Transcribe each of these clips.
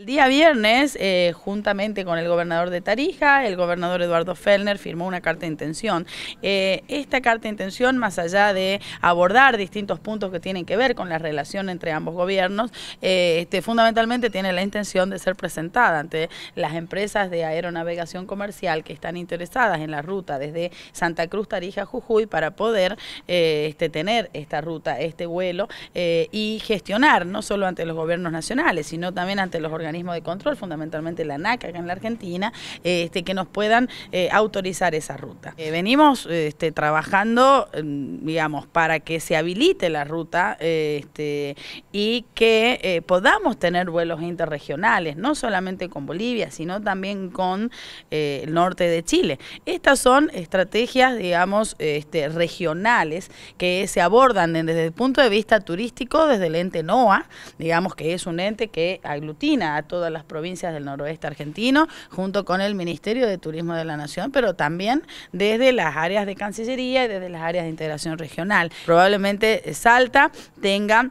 El día viernes, eh, juntamente con el gobernador de Tarija, el gobernador Eduardo Fellner firmó una carta de intención. Eh, esta carta de intención, más allá de abordar distintos puntos que tienen que ver con la relación entre ambos gobiernos, eh, este, fundamentalmente tiene la intención de ser presentada ante las empresas de aeronavegación comercial que están interesadas en la ruta desde Santa Cruz, Tarija, Jujuy, para poder este, tener esta ruta, este vuelo, y gestionar no solo ante los gobiernos nacionales, sino también ante los organizadores de control, fundamentalmente la NACA acá en la Argentina, este, que nos puedan eh, autorizar esa ruta. Eh, venimos este, trabajando, mm, digamos, para que se habilite la ruta este, y que eh, podamos tener vuelos interregionales, no solamente con Bolivia, sino también con el norte de Chile. Estas son estrategias, digamos, regionales que se abordan desde el punto de vista turístico, desde el ente NOA, digamos que es un ente que aglutina a todas las provincias del noroeste argentino, junto con el Ministerio de Turismo de la Nación, pero también desde las áreas de Cancillería y desde las áreas de integración regional. Probablemente Salta tenga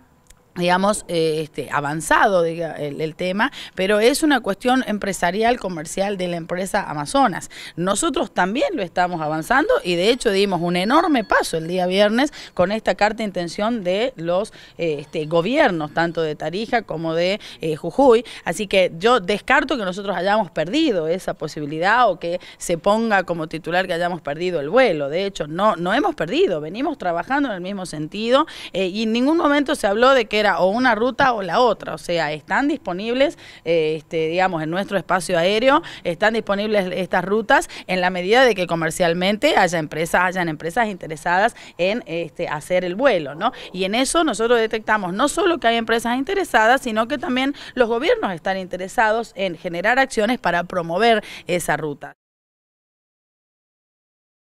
digamos, eh, este, avanzado el, tema, pero es una cuestión empresarial, comercial de la empresa Amazonas. Nosotros también lo estamos avanzando y de hecho dimos un enorme paso el día viernes con esta carta de intención de los eh, este, gobiernos, tanto de Tarija como de eh, Jujuy. Así que yo descarto que nosotros hayamos perdido esa posibilidad o que se ponga como titular que hayamos perdido el vuelo. De hecho, no, no hemos perdido, venimos trabajando en el mismo sentido y en ningún momento se habló de que era o una ruta o la otra, o sea, están disponibles, eh, este, digamos, en nuestro espacio aéreo, están disponibles estas rutas en la medida de que comercialmente haya empresas, hayan empresas interesadas en este, hacer el vuelo, ¿no? Y en eso nosotros detectamos no solo que hay empresas interesadas, sino que también los gobiernos están interesados en generar acciones para promover esa ruta.